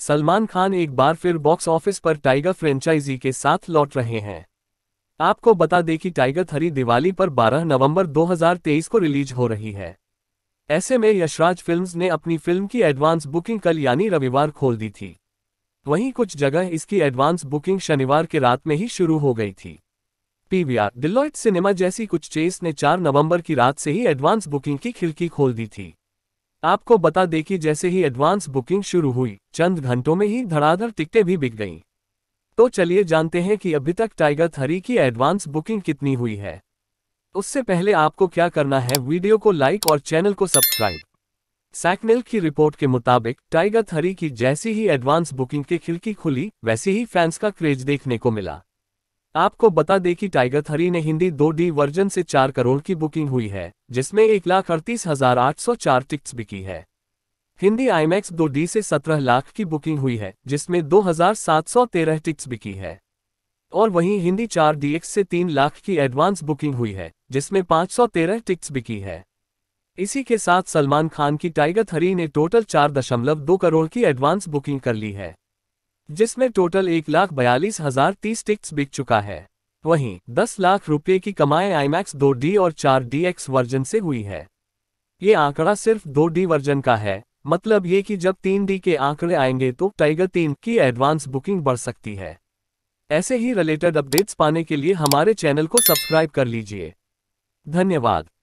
सलमान खान एक बार फिर बॉक्स ऑफिस पर टाइगर फ्रेंचाइजी के साथ लौट रहे हैं आपको बता दें कि टाइगर थरी दिवाली पर 12 नवंबर 2023 को रिलीज हो रही है ऐसे में यशराज फिल्म्स ने अपनी फिल्म की एडवांस बुकिंग कल यानी रविवार खोल दी थी वहीं कुछ जगह इसकी एडवांस बुकिंग शनिवार के रात में ही शुरू हो गई थी पीवीआर डिलॉयट सिनेमा जैसी कुछ चेस ने 4 नवंबर की रात से ही एडवांस बुकिंग की खिड़की खोल दी थी आपको बता दें कि जैसे ही एडवांस बुकिंग शुरू हुई चंद घंटों में ही धड़ाधड़ टिकटें भी बिक गईं तो चलिए जानते हैं कि अभी तक टाइगर थरी की एडवांस बुकिंग कितनी हुई है उससे पहले आपको क्या करना है वीडियो को लाइक और चैनल को सब्सक्राइब सैकनेल की रिपोर्ट के मुताबिक टाइगर थरी की जैसी ही एडवांस बुकिंग की खिड़की खुली वैसी ही फैंस का क्रेज देखने को मिला आपको बता दें कि टाइगर थरी ने हिंदी दो डी वर्जन से चार करोड़ की बुकिंग हुई है जिसमें एक लाख अड़तीस हजार आठ सौ चार टिकट्स बिकी है हिंदी आईमैक्स दो डी से सत्रह लाख की बुकिंग हुई है जिसमें दो हजार सात सौ तेरह टिकट्स बिकी है और वहीं हिंदी चार डी एक्स से तीन लाख की एडवांस बुकिंग हुई है जिसमें पाँच सौ तेरह टिकट्स बिकी है इसी के साथ सलमान खान की टाइगर थरी ने टोटल चार दशमलव दो करोड़ की एडवांस बुकिंग कर ली है जिसमें टोटल एक लाख बयालीस हजार तीस टिक्स बिक चुका है वहीं 10 लाख रुपए की कमाई आईमैक्स 2D और 4DX वर्जन से हुई है ये आंकड़ा सिर्फ 2D वर्जन का है मतलब ये कि जब 3D के आंकड़े आएंगे तो टाइगर तीन की एडवांस बुकिंग बढ़ सकती है ऐसे ही रिलेटेड अपडेट्स पाने के लिए हमारे चैनल को सब्सक्राइब कर लीजिए धन्यवाद